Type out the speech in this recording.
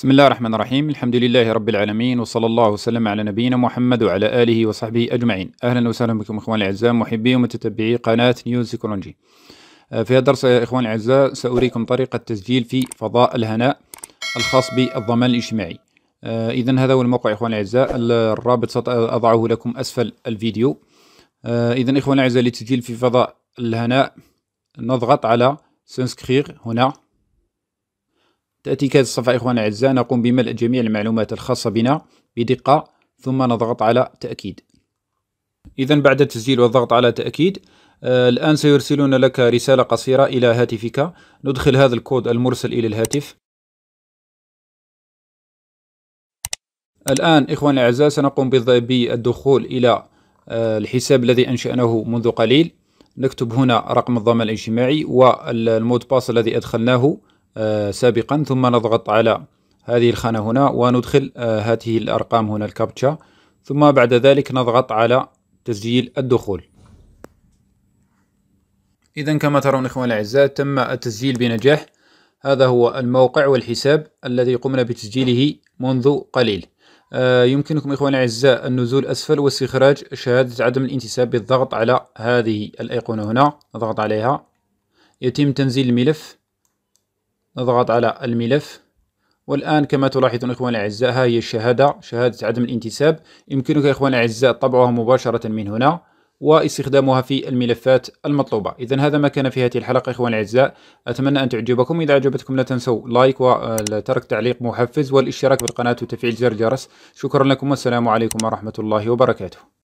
بسم الله الرحمن الرحيم الحمد لله رب العالمين وصلى الله وسلم على نبينا محمد وعلى آله وصحبه أجمعين أهلا وسهلا بكم إخواني الأعزاء محبي ومتتبعي قناة نيوز سيكولوجي في هذا الدرس يا إخواني الأعزاء سأريكم طريقة تسجيل في فضاء الهناء الخاص بالضمان الاجتماعي uh, إذا هذا هو الموقع إخواني الأعزاء الرابط سأضعه uh, لكم أسفل الفيديو إذا إخواني الأعزاء للتسجيل في فضاء الهناء نضغط على سنسكرير هنا تأتي هذه الصفحة إخوانا الأعزاء نقوم بملء جميع المعلومات الخاصة بنا بدقة ثم نضغط على تأكيد إذا بعد التسجيل والضغط على تأكيد آه، الآن سيرسلون لك رسالة قصيرة إلى هاتفك ندخل هذا الكود المرسل إلى الهاتف الآن إخواني الأعزاء سنقوم بالدخول إلى آه، الحساب الذي أنشأناه منذ قليل نكتب هنا رقم الضمان الاجتماعي والمود باس الذي أدخلناه آه، سابقا ثم نضغط على هذه الخانة هنا وندخل آه، هذه الأرقام هنا الكابتشا ثم بعد ذلك نضغط على تسجيل الدخول إذا كما ترون إخواني الأعزاء تم التسجيل بنجاح هذا هو الموقع والحساب الذي قمنا بتسجيله منذ قليل آه، يمكنكم إخواني الأعزاء النزول أسفل واستخراج شهادة عدم الانتساب بالضغط على هذه الأيقونة هنا نضغط عليها يتم تنزيل الملف نضغط على الملف والآن كما تلاحظون إخواني الأعزاء ها هي الشهادة شهادة عدم الانتساب يمكنك إخواني الأعزاء طبعها مباشرة من هنا واستخدامها في الملفات المطلوبة إذا هذا ما كان في هذه الحلقة إخواني الأعزاء أتمنى أن تعجبكم إذا أعجبتكم لا تنسوا لايك وترك تعليق محفز والاشتراك بالقناة وتفعيل زر الجرس شكرا لكم والسلام عليكم ورحمة الله وبركاته